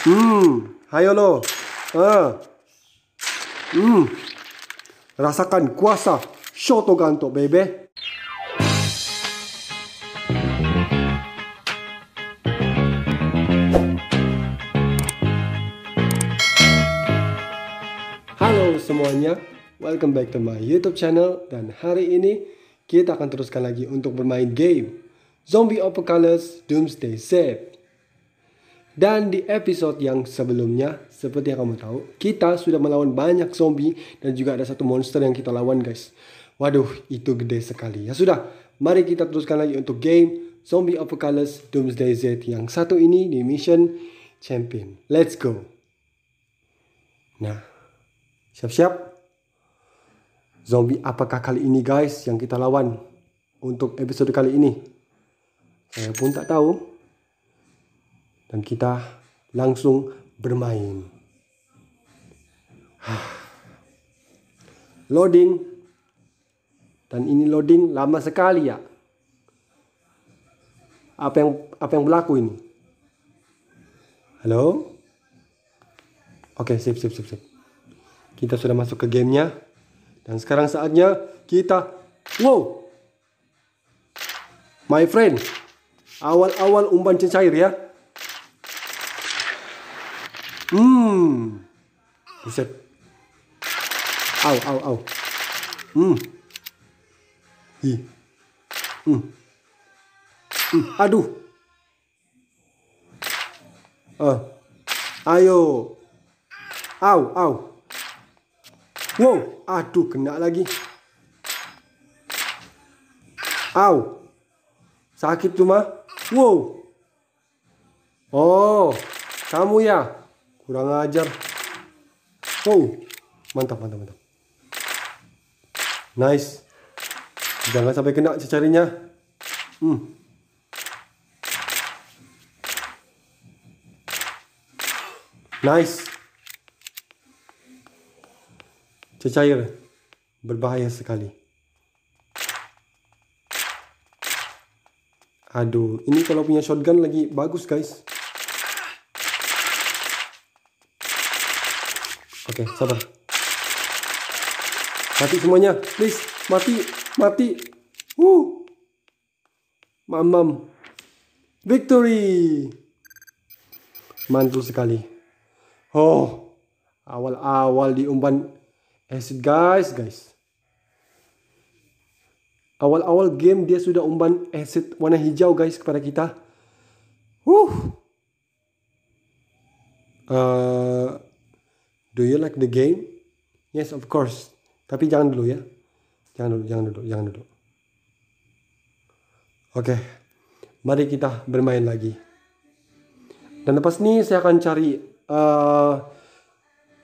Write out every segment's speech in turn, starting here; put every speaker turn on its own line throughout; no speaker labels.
Hmm, ayo lo. Ah. Hmm. Rasakan kuasa ganto baby. Halo semuanya, welcome back to my YouTube channel dan hari ini kita akan teruskan lagi untuk bermain game Zombie Apocalypse Doomsday Save. Dan di episode yang sebelumnya, seperti yang kamu tahu, kita sudah melawan banyak zombie dan juga ada satu monster yang kita lawan guys. Waduh, itu gede sekali. Ya sudah, mari kita teruskan lagi untuk game Zombie Apocalypse Doomsday Z yang satu ini di Mission Champion. Let's go. Nah, siap-siap. Zombie apakah kali ini guys yang kita lawan untuk episode kali ini? Saya pun tak tahu dan kita langsung bermain. Loading dan ini loading lama sekali ya. Apa yang apa yang berlaku ini? Halo? Oke, okay, sip sip sip sip. Kita sudah masuk ke gamenya dan sekarang saatnya kita wow. My friend, awal-awal umpan cair ya. Hmm. Buset. Au, au, au. Hmm. Hi. Hmm. hmm. Aduh. Uh. Ayo. Au, au. Wow, aduh kena lagi. Au. Sakit cuma. mah. Wow. Oh, kamu ya kurang ajar wow mantap mantap mantap nice jangan sampai kena cecarinya hmm Nice. Cecair. Berbahaya sekali. Aduh, ini kalau punya shotgun lagi bagus guys. Oke, sabar. Mati semuanya, please. Mati, mati. Uh. Mam, mam. Victory. Mantul sekali. Oh, awal-awal diumpan acid guys, guys. Awal-awal game dia sudah umpan acid warna hijau guys kepada kita. Uh. Uh, Do you like the game? Yes, of course. Tapi jangan dulu ya. Jangan dulu, jangan dulu, jangan dulu. Oke, okay. mari kita bermain lagi. Dan lepas ini saya akan cari uh,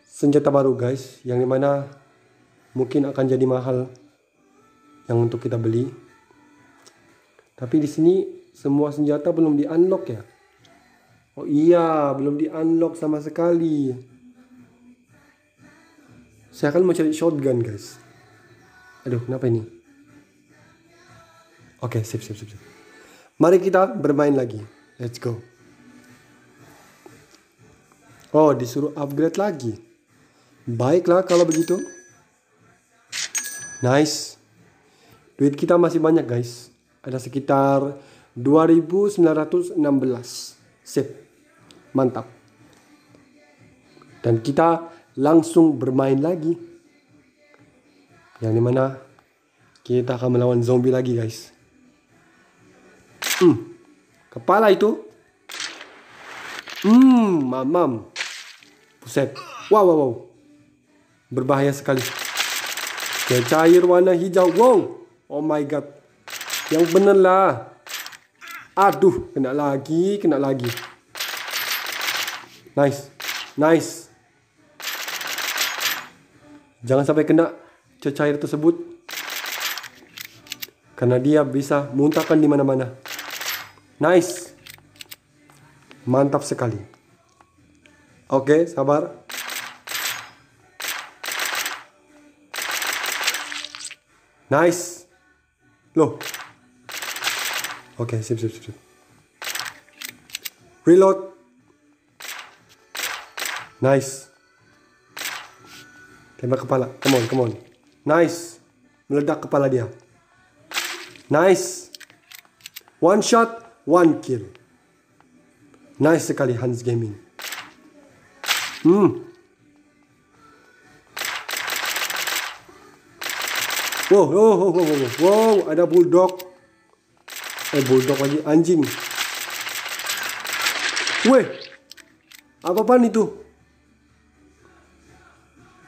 senjata baru guys. Yang dimana mungkin akan jadi mahal yang untuk kita beli. Tapi di sini semua senjata belum di unlock ya. Oh iya, belum di unlock sama sekali. Saya akan mencari shotgun, guys. Aduh, kenapa ini? Oke, okay, sip, sip, sip, sip. Mari kita bermain lagi. Let's go. Oh, disuruh upgrade lagi. Baiklah kalau begitu. Nice. Duit kita masih banyak, guys. Ada sekitar 2916. Sip. Mantap. Dan kita langsung bermain lagi. Yang dimana kita akan melawan zombie lagi guys. Hmm. Kepala itu. Hmm, mamam. Buset. Wow, wow, wow. Berbahaya sekali. Dia cair warna hijau. Wow. Oh my god. Yang bener lah. Aduh, kena lagi, kena lagi. Nice. Nice. Jangan sampai kena cecair tersebut karena dia bisa muntahkan di mana-mana. Nice. Mantap sekali. Oke, sabar. Nice. Loh. Oke, sip sip sip. Reload. Nice. Tembak kepala. Come on, come on. Nice. Meledak kepala dia. Nice. One shot, one kill. Nice sekali Hans Gaming. Hmm. Wow, wow, wow, wow, wow, wow, ada bulldog. Eh, bulldog lagi, anjing. Weh, apa-apaan itu?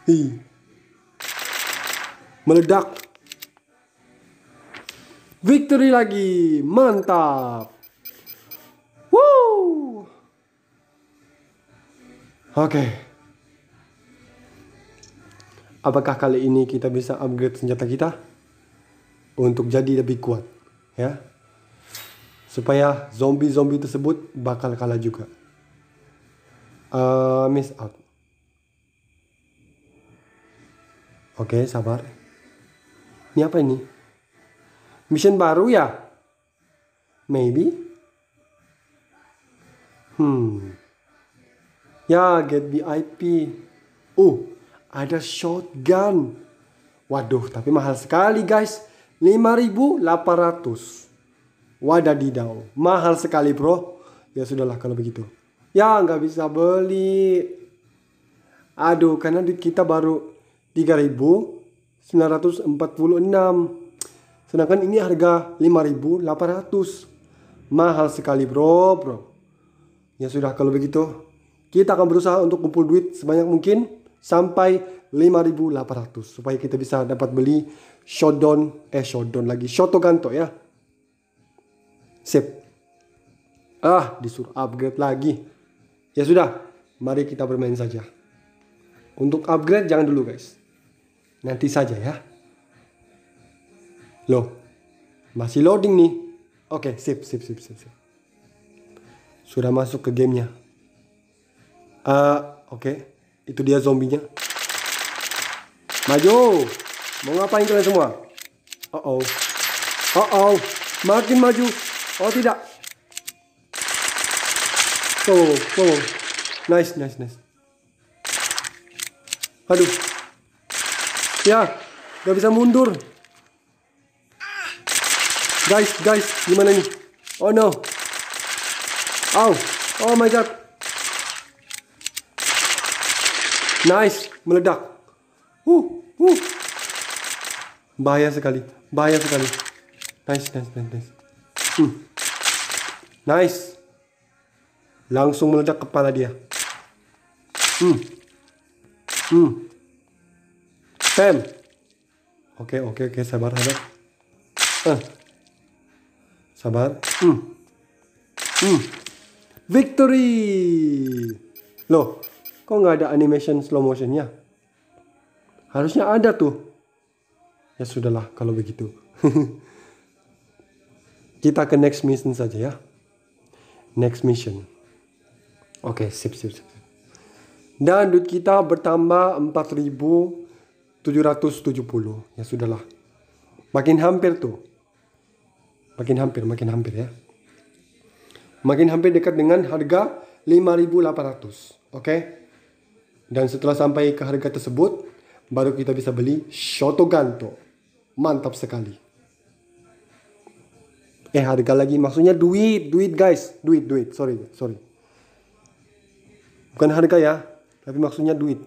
Hi. Meledak. Victory lagi. Mantap. Woo. Oke. Okay. Apakah kali ini kita bisa upgrade senjata kita untuk jadi lebih kuat, ya? Supaya zombie-zombie tersebut bakal kalah juga. Uh, miss out. Oke, sabar. Ini apa ini? Mission baru ya? Maybe. Hmm. Ya, get VIP. Oh, uh, ada shotgun. Waduh, tapi mahal sekali guys. 5.800. Wadadidau. Mahal sekali bro. Ya sudahlah kalau begitu. Ya, nggak bisa beli. Aduh, karena kita baru 3946. Sedangkan ini harga 5800. Mahal sekali, Bro, Bro. Ya sudah kalau begitu, kita akan berusaha untuk kumpul duit sebanyak mungkin sampai 5800 supaya kita bisa dapat beli Shodon eh Shodon lagi Shotoganto ya. Sip. Ah, disuruh upgrade lagi. Ya sudah, mari kita bermain saja. Untuk upgrade jangan dulu guys. Nanti saja ya. Loh, masih loading nih. Oke, sip, sip, sip, sip, sip. Sudah masuk ke gamenya. Uh, Oke, okay. itu dia zombinya. Maju. Mau ngapain kalian semua? Oh oh. Oh oh. Makin maju. Oh tidak. Tuh, tuh. Nice, nice, nice. Aduh. Ya, nggak bisa mundur. Guys, guys, gimana nih? Oh no. Ow. Oh my god. Nice, meledak. Uh, uh. Bahaya sekali, bahaya sekali. Nice, nice, nice, nice. Hmm. Nice. Langsung meledak kepala dia. Hmm. Hmm. Pem. Oke, oke, oke, sabar, sabar. Eh. Sabar. Hmm. Hmm. Victory. Loh, kok nggak ada animation slow motionnya? Harusnya ada tuh. Ya sudahlah kalau begitu. Kita ke next mission saja ya. Next mission. Oke, sip, sip, sip dan duit kita bertambah 4770 ya sudahlah makin hampir tuh makin hampir makin hampir ya makin hampir dekat dengan harga 5800 oke okay? dan setelah sampai ke harga tersebut baru kita bisa beli Shotoganto mantap sekali eh harga lagi maksudnya duit duit guys duit duit sorry sorry bukan harga ya tapi maksudnya duit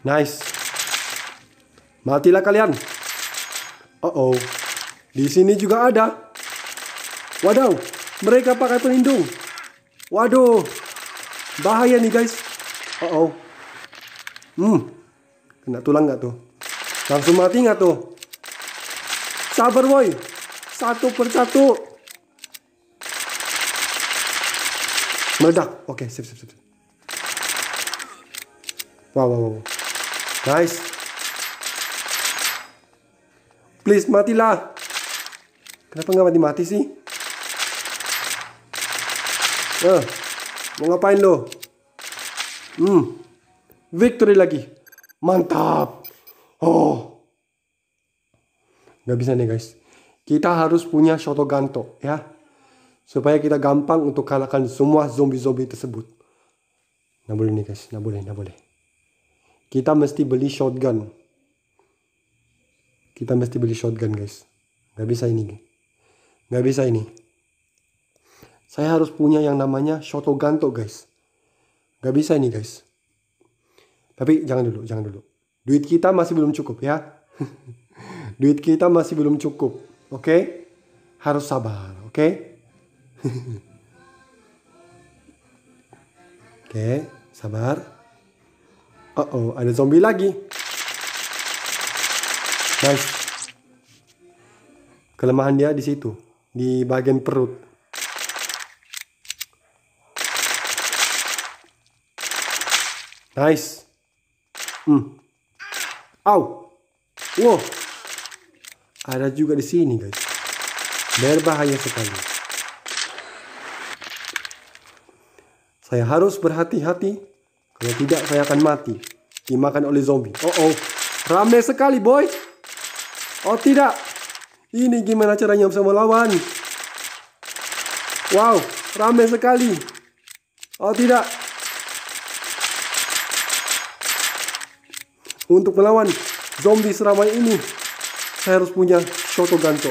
nice matilah kalian oh oh di sini juga ada Waduh. mereka pakai pelindung waduh bahaya nih guys oh oh hmm kena tulang nggak tuh langsung mati nggak tuh sabar boy. satu persatu meledak oke okay, sip sip sip Wow, wow, wow. Nice. Please matilah. Kenapa nggak mati-mati sih? Eh, mau ngapain lo? Hmm. Victory lagi. Mantap. Oh. Nggak bisa nih guys. Kita harus punya ganto, ya. Supaya kita gampang untuk kalahkan semua zombie-zombie tersebut. Nggak boleh nih guys. Nggak boleh, nggak boleh kita mesti beli shotgun kita mesti beli shotgun guys Gak bisa ini gak bisa ini saya harus punya yang namanya shotgun tuh guys Gak bisa ini guys tapi jangan dulu jangan dulu duit kita masih belum cukup ya duit kita masih belum cukup oke okay? harus sabar oke okay? oke okay, sabar Oh oh, ada zombie lagi. Nice. Kelemahan dia di situ, di bagian perut. Nice. Hmm. Au. Wow. Ada juga di sini, guys. Berbahaya sekali. Saya harus berhati-hati. Kalau tidak, saya akan mati dimakan oleh zombie. Oh oh, ramai sekali boy. Oh tidak, ini gimana caranya bisa melawan? Wow, ramai sekali. Oh tidak. Untuk melawan zombie seramai ini, saya harus punya Shoto Ganto.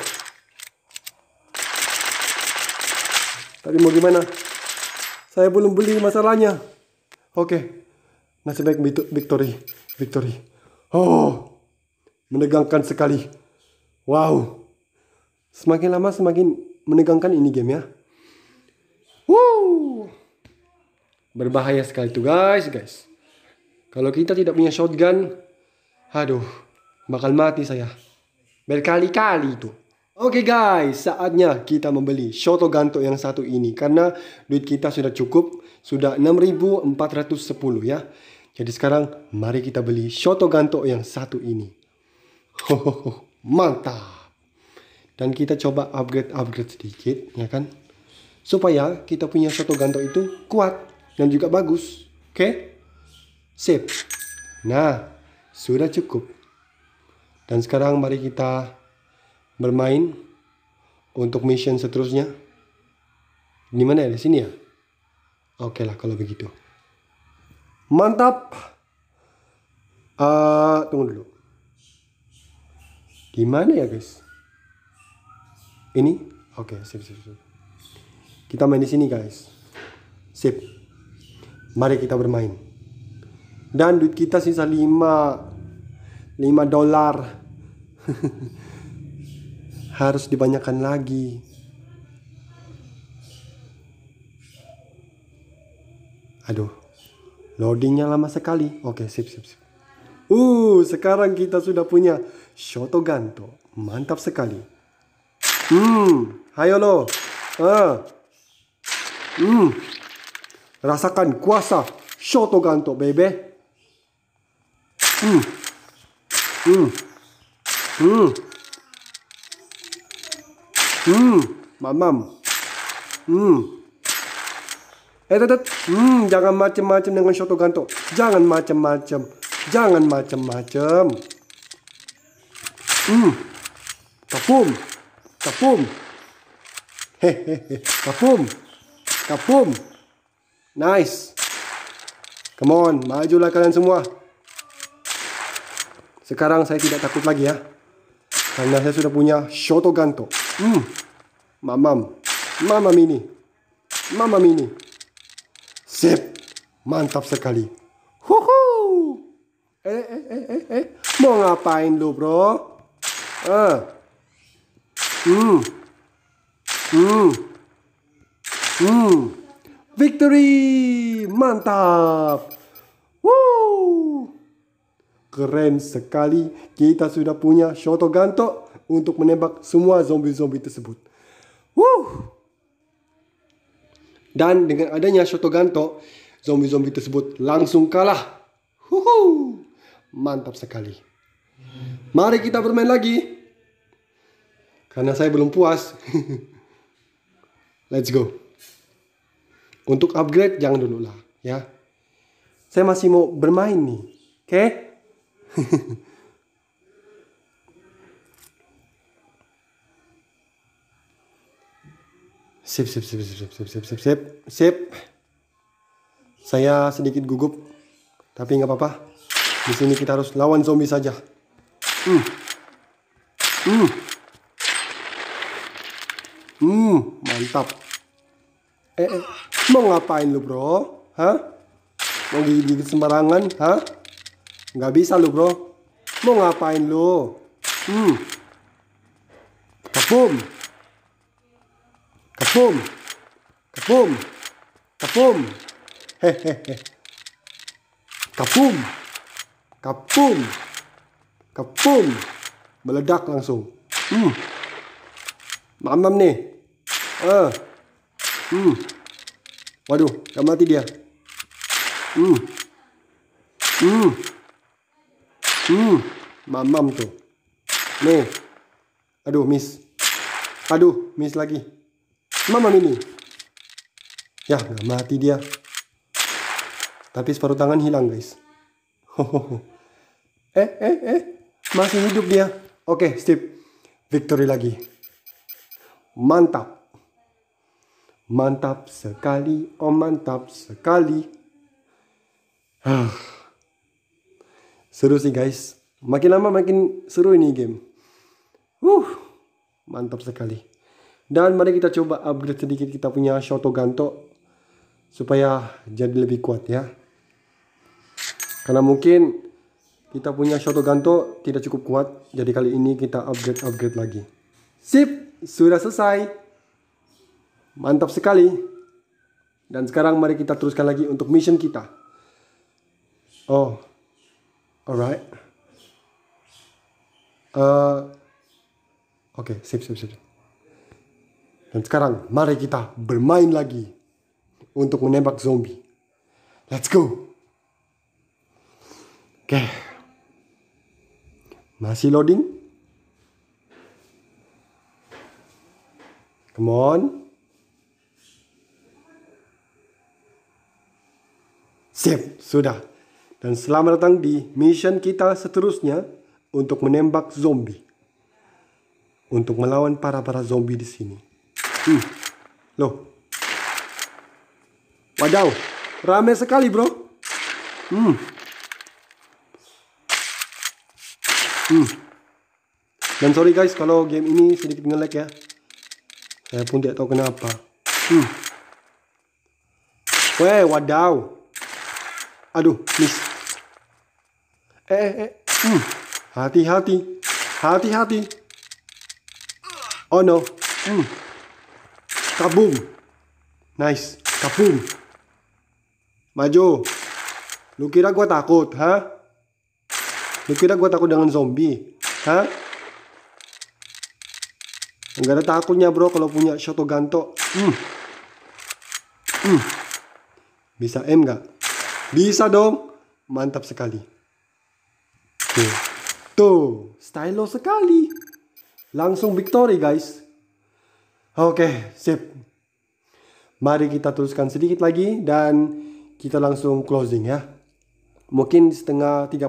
Tapi mau gimana? Saya belum beli masalahnya. Oke. Nasib baik Victory. Victory. Oh. Menegangkan sekali. Wow. Semakin lama semakin menegangkan ini game ya. Woo. Berbahaya sekali tuh guys, guys. Kalau kita tidak punya shotgun, aduh, bakal mati saya. Berkali-kali itu. Oke okay guys, saatnya kita membeli shotgun yang satu ini karena duit kita sudah cukup, sudah 6410 ya. Jadi sekarang mari kita beli Shoto gantok yang satu ini. Hohoho, mantap. Dan kita coba upgrade-upgrade sedikit, ya kan? Supaya kita punya Shoto gantok itu kuat dan juga bagus. Oke? Okay? Sip. Nah, sudah cukup. Dan sekarang mari kita bermain untuk mission seterusnya. Di mana ya? Di sini ya? Oke okay lah kalau begitu. Mantap. Uh, tunggu dulu. Gimana ya guys? Ini? Oke, okay, sip, sip, sip. Kita main di sini guys. Sip. Mari kita bermain. Dan duit kita sisa 5 5 dolar. Harus dibanyakan lagi. Aduh. Loadingnya lama sekali. Oke, sip, sip, sip. Uh, sekarang kita sudah punya Shoto Ganto, Mantap sekali. Hmm, hayo lo. Ah. Hmm. Rasakan kuasa Shoto Ganto, bebe. Hmm. Hmm. Hmm. Hmm, mamam. Hmm. Eh, tetet, hmm, jangan macam-macam dengan Shoto Ganto. Jangan macam-macam, Jangan macam-macam, Hmm, kapum, kapum. Hehehe, kapum, kapum. Nice. Come on, majulah kalian semua. Sekarang saya tidak takut lagi ya. Karena saya sudah punya Shoto Ganto. Hmm, mamam, mamam ini. Mamam ini. Sip. Mantap sekali. Huhu. Eh, eh, eh, eh, eh. Mau ngapain lu, bro? Eh. Hmm. Hmm. Hmm. Victory. Mantap. Woo. Keren sekali. Kita sudah punya Shoto Ganto untuk menembak semua zombie-zombie tersebut. Woo. Dan dengan adanya Shoto Ganto, zombie-zombie tersebut langsung kalah. Huhu, mantap sekali. Mari kita bermain lagi. Karena saya belum puas. Let's go. Untuk upgrade jangan dulu lah ya. Saya masih mau bermain nih. Oke? Okay? Sip, sip, sip, sip, sip, sip, sip, sip, sip. Saya sedikit gugup, tapi nggak apa-apa. Di sini kita harus lawan zombie saja. Hmm. Hmm. Hmm, mantap. Eh, eh, mau ngapain lu bro? Hah? Mau gigit sembarangan? Hah? Nggak bisa lu bro. Mau ngapain lu? Hmm. kapum kapum kapum kapum Hehehe. Kapum. Kapum. Kapum. Meledak langsung. Hmm. Mamam nih. Ah. Hmm. Waduh, gak mati dia. Hmm. Hmm. Hmm. Mamam tuh. Nih. Aduh, miss. Aduh, miss lagi. Mama Mini. Ya, nggak mati dia. Tapi separuh tangan hilang, guys. Eh, eh, eh. Masih hidup dia. Oke, Steve. Victory lagi. Mantap. Mantap sekali. Oh, mantap sekali. Seru sih, guys. Makin lama makin seru ini game. Uh, mantap sekali. Dan mari kita coba upgrade sedikit kita punya Shoto Ganto supaya jadi lebih kuat ya. Karena mungkin kita punya Shoto Ganto tidak cukup kuat, jadi kali ini kita upgrade-upgrade lagi. Sip, sudah selesai. Mantap sekali. Dan sekarang mari kita teruskan lagi untuk mission kita. Oh, alright. Uh, Oke, okay, sip, sip, sip. Dan sekarang mari kita bermain lagi untuk menembak zombie. Let's go. Oke. Masih loading? Come on. Sip, sudah. Dan selamat datang di mission kita seterusnya untuk menembak zombie. Untuk melawan para-para zombie di sini. Hmm. Loh. Wadaw. Rame sekali, bro. Hmm. Hmm. Dan sorry guys kalau game ini sedikit ngelag ya. Saya pun tidak tahu kenapa. Hmm. Weh, wadaw. Aduh, miss. Eh, eh, eh. Hmm. Hati-hati. Hati-hati. Oh no. Hmm. Kaboom. Nice. Kaboom. Maju. Lu kira gua takut, ha? Lu kira gua takut dengan zombie, ha? Enggak ada takutnya, bro, kalau punya Shoto Ganto. Hmm. Hmm. Bisa M nggak? Bisa dong. Mantap sekali. Tuh. Tuh, stylo sekali. Langsung victory, guys. Oke, sip. Mari kita teruskan sedikit lagi dan kita langsung closing ya. Mungkin setengah 30.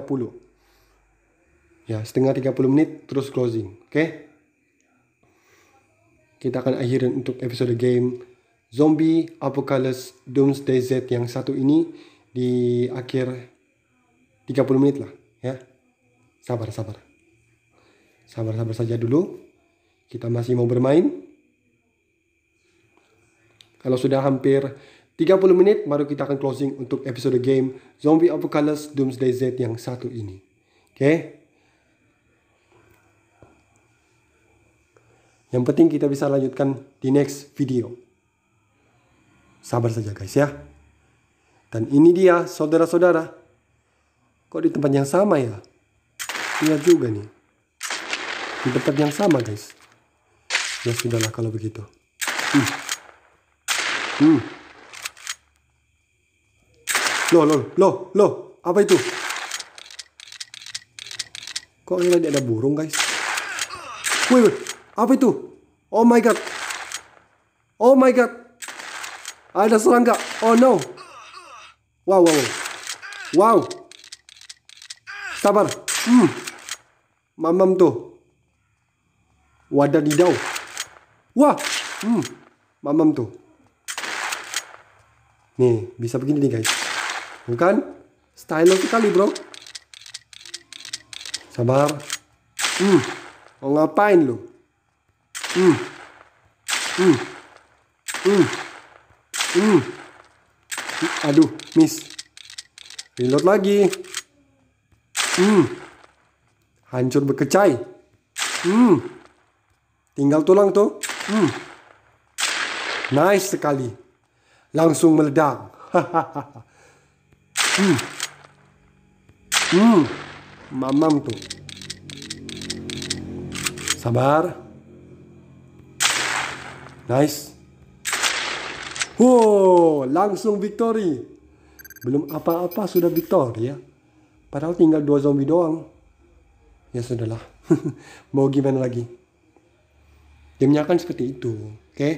Ya, setengah 30 menit terus closing. Oke. Kita akan akhirin untuk episode game Zombie Apocalypse Doomsday Z yang satu ini di akhir 30 menit lah ya. Sabar, sabar. Sabar-sabar saja dulu. Kita masih mau bermain. Kalau sudah hampir 30 menit, baru kita akan closing untuk episode game Zombie Apocalypse Doomsday Z yang satu ini. Oke? Okay? Yang penting kita bisa lanjutkan di next video. Sabar saja guys ya. Dan ini dia saudara-saudara. Kok di tempat yang sama ya? Iya juga nih. Di tempat yang sama guys. Ya sudahlah kalau begitu. Hmm. Hmm. Loh, loh, loh, loh. Apa itu? Kok ini tadi ada burung, guys? Wih, wih. Apa itu? Oh my god. Oh my god. Ada serangga. Oh no. Wow, wow, wow. Wow. Sabar. Hmm. Mamam tuh. Wadah didau. Wah. Hmm. Mamam tuh. Nih, bisa begini nih guys. Bukan? Stylo sekali bro. Sabar. Hmm. Oh ngapain lu? Hmm. Hmm. Hmm. Hmm. Aduh, miss. Reload lagi. Hmm. Hancur berkecai. Hmm. Tinggal tulang tuh. Hmm. Nice sekali langsung meledak, hmm. Hmm. Mamam tuh. Sabar. Nice. Wow, langsung victory. Belum apa-apa sudah victory ya. Padahal tinggal dua zombie doang. Ya sudahlah. Mau gimana lagi? Gamenya kan seperti itu. Oke. Okay?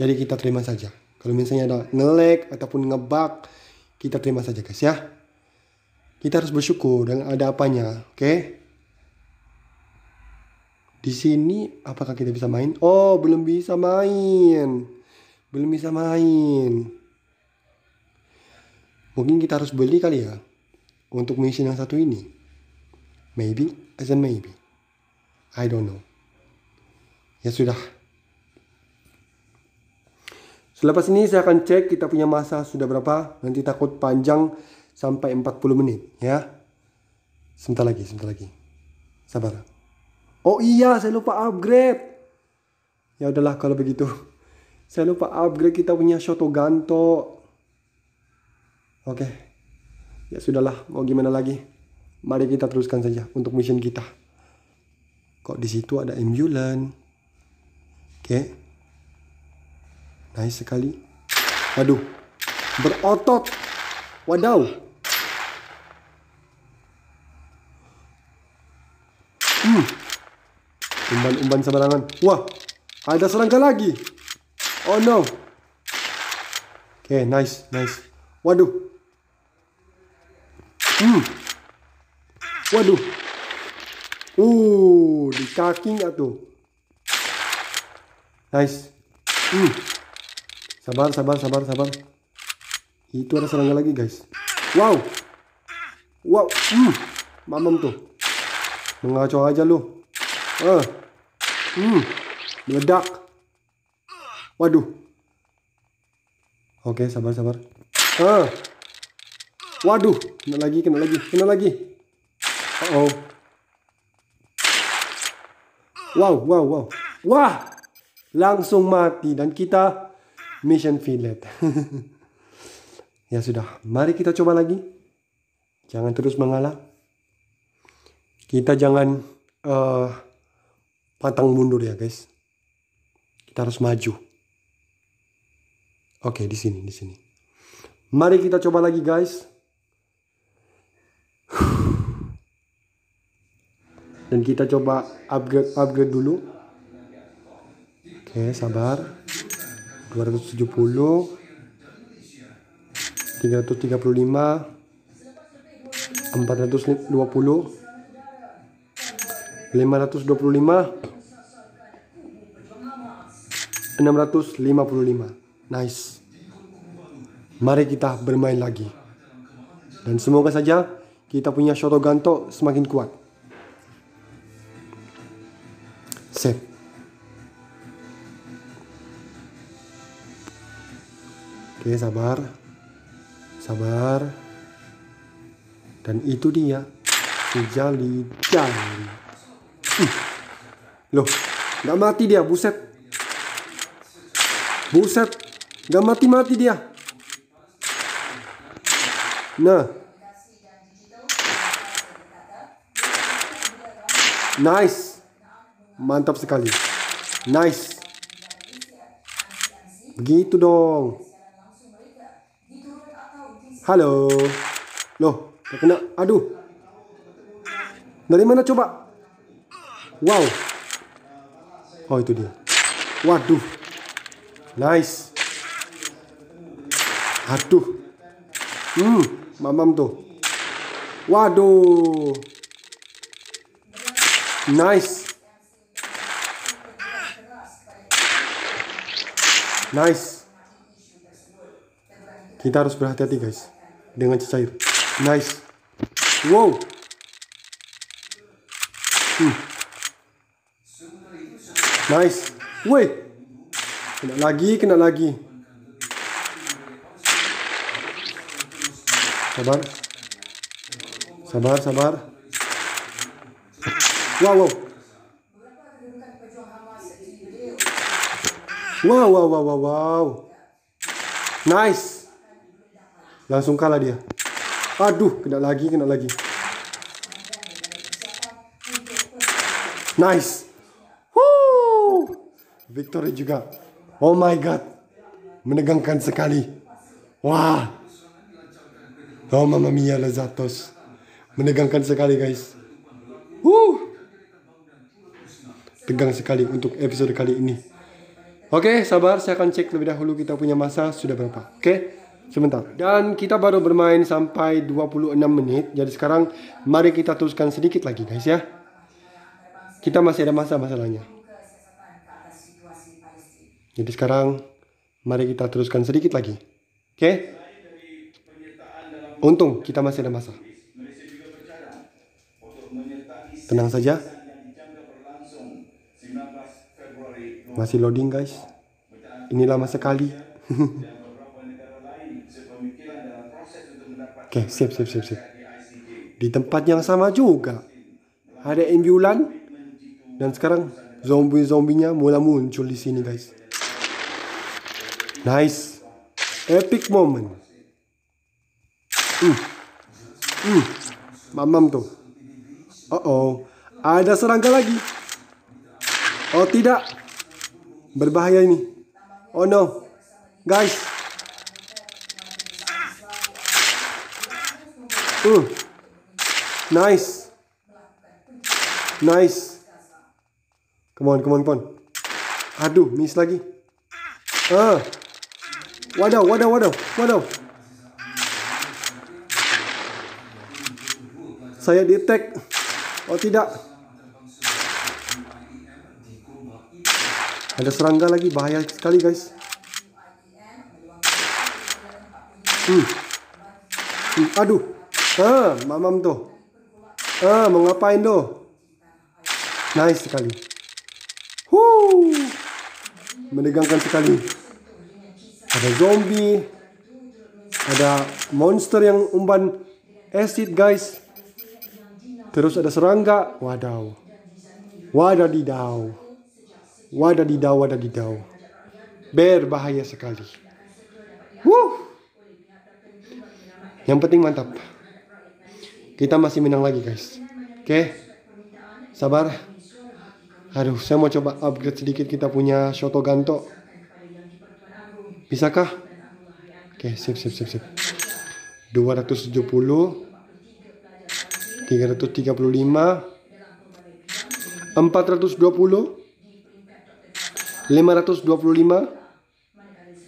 Jadi kita terima saja. Kalau misalnya ada ngelek ataupun ngebak, kita terima saja guys ya. Kita harus bersyukur dan ada apanya, oke? Okay? Di sini apakah kita bisa main? Oh, belum bisa main. Belum bisa main. Mungkin kita harus beli kali ya untuk mission yang satu ini. Maybe as a maybe. I don't know. Ya sudah. Selepas ini saya akan cek kita punya masa sudah berapa. Nanti takut panjang sampai 40 menit ya. Sebentar lagi, sebentar lagi. Sabar. Oh iya, saya lupa upgrade. Ya udahlah kalau begitu. Saya lupa upgrade kita punya Shoto Ganto. Oke. Ya sudahlah, mau gimana lagi? Mari kita teruskan saja untuk mission kita. Kok di situ ada ambulan? Oke. Okay. Nice sekali. Waduh. Berotot. Wadaw. Hmm. Umban-umban sembarangan. Wah. Ada serangga lagi. Oh no. Okay, nice, nice. Waduh. Hmm. Waduh. Uh, di nggak tuh? Nice. Hmm. Sabar, sabar, sabar, sabar. Itu ada serangga lagi, guys. Wow. Wow. Hmm. Mamam tuh. Mengacau aja lu. Ah. Hmm. Meledak. Waduh. Oke, okay, sabar, sabar. Ah. Waduh. Kena lagi, kena lagi, kena lagi. Uh oh. Wow, wow, wow. Wah. Langsung mati dan kita Mission Village. ya sudah, mari kita coba lagi. Jangan terus mengalah. Kita jangan uh, eh, pantang mundur ya guys. Kita harus maju. Oke, di sini, di sini. Mari kita coba lagi guys. Dan kita coba upgrade upgrade dulu. Oke, sabar. 270 335 420 525 655 nice mari kita bermain lagi dan semoga saja kita punya Shoto gantok semakin kuat Oke, iya, sabar. Sabar. Dan itu dia si jali jali. Uh. Loh, nggak mati dia, buset. Buset, nggak mati-mati dia. Nah. Nice. Mantap sekali. Nice. Begitu dong. Halo. Loh, kena. Aduh. Dari mana coba? Wow. Oh, itu dia. Waduh. Nice. Aduh. Hmm, mamam tuh. Waduh. Nice. Nice. Kita harus berhati-hati, guys dengan cecair. Nice. Wow. Hmm. Nice. Woi. Kena lagi, kena lagi. Sabar. Sabar, sabar. Wow, wow. Wow, wow, wow, wow, wow. Nice. Langsung kalah dia. Aduh, kena lagi, kena lagi. Nice. Woo! Victory juga. Oh my god. Menegangkan sekali. Wah. Oh mamma mia lezatos. Menegangkan sekali guys. Woo! Tegang sekali untuk episode kali ini. Oke, okay, sabar. Saya akan cek lebih dahulu kita punya masa sudah berapa. Oke. Okay? sebentar. Dan kita baru bermain sampai 26 menit. Jadi sekarang mari kita teruskan sedikit lagi guys ya. Kita masih ada masa masalahnya. Jadi sekarang mari kita teruskan sedikit lagi. Oke? Okay? Untung kita masih ada masa. Tenang saja. Masih loading guys. Inilah masa kali. Oke, okay, siap siap siap siap. Di tempat yang sama juga. Ada ambulan. Dan sekarang zombie-zombinya mulai muncul di sini, guys. Nice. Epic moment. Hmm. Hmm. Mamam tuh. Oh oh. Ada serangga lagi. Oh tidak. Berbahaya ini. Oh no. Guys. Ooh. Nice. Nice. Come on, come on, come on. Aduh, miss lagi. Ah. Wadaw, wadaw, wadaw, wadaw. Saya detect. Oh tidak. Ada serangga lagi, bahaya sekali guys. Hmm. hmm. Aduh. Ah, mamam tuh. Eh, ah, mau ngapain tuh? Nice sekali. Huu, Menegangkan sekali. Ada zombie. Ada monster yang umpan acid, guys. Terus ada serangga. Wadaw. Wadadidaw. Wadadidaw, wadadidaw. Berbahaya sekali. Huu. Yang penting mantap. Kita masih menang lagi guys. Oke. Okay? Sabar. Aduh, saya mau coba upgrade sedikit kita punya Shoto Ganto. Bisakah? Oke, okay, sip, sip, sip, sip. 270. 335. 420. 525.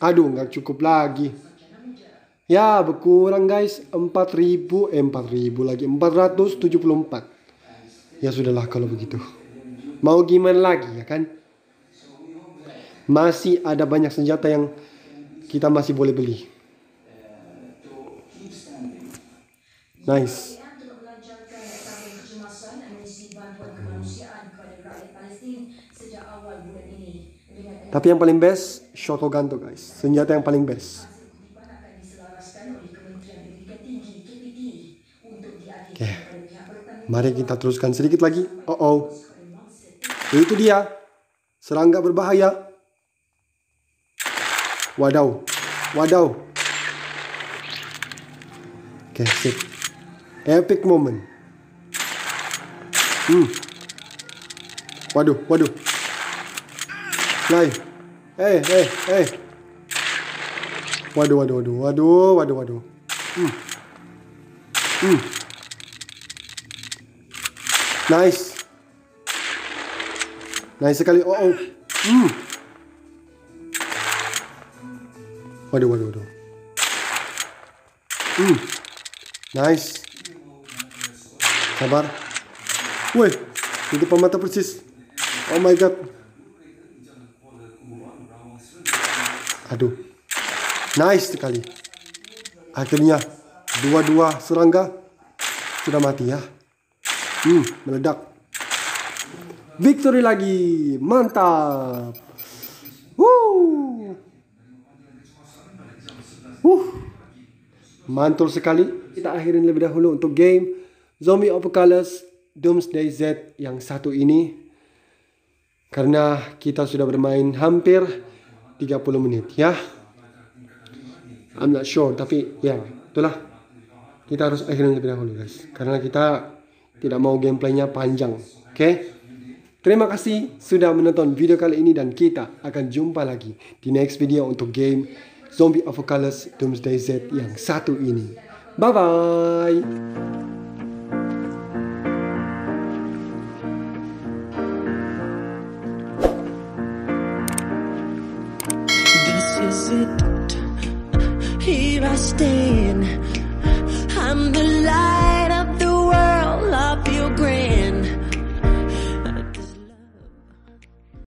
Aduh, nggak cukup lagi. Ya berkurang guys 4000 eh 4000 lagi 474. Ya sudahlah kalau begitu. Mau gimana lagi ya kan? Masih ada banyak senjata yang kita masih boleh beli. Nice. Tapi yang paling best, Shoto tuh guys. Senjata yang paling best. Mari kita teruskan sedikit lagi. Oh oh. Itu dia. Serangga berbahaya. Wadaw. Wadaw. Oke, okay, sip. Epic moment. Hmm. Waduh, waduh. Lai. Eh, eh, eh. Waduh, waduh, waduh, waduh, waduh, waduh. Hmm. Hmm. Nice. Nice sekali. Oh, oh. Hmm. Waduh, waduh, waduh. Hmm. Nice. Sabar. Woi, di depan mata persis. Oh my god. Aduh. Nice sekali. Akhirnya dua-dua serangga sudah mati ya. Hmm, meledak. Victory lagi. Mantap. Wuh. wuh, Mantul sekali. Kita akhirin lebih dahulu untuk game Zombie Apocalypse Doomsday Z yang satu ini. Karena kita sudah bermain hampir 30 menit ya. I'm not sure tapi ya itulah kita harus akhirin lebih dahulu guys. Karena kita tidak mau gameplaynya panjang. Oke? Okay? Terima kasih sudah menonton video kali ini dan kita akan jumpa lagi di next video untuk game Zombie Apocalypse Doomsday Z yang satu ini. Bye-bye!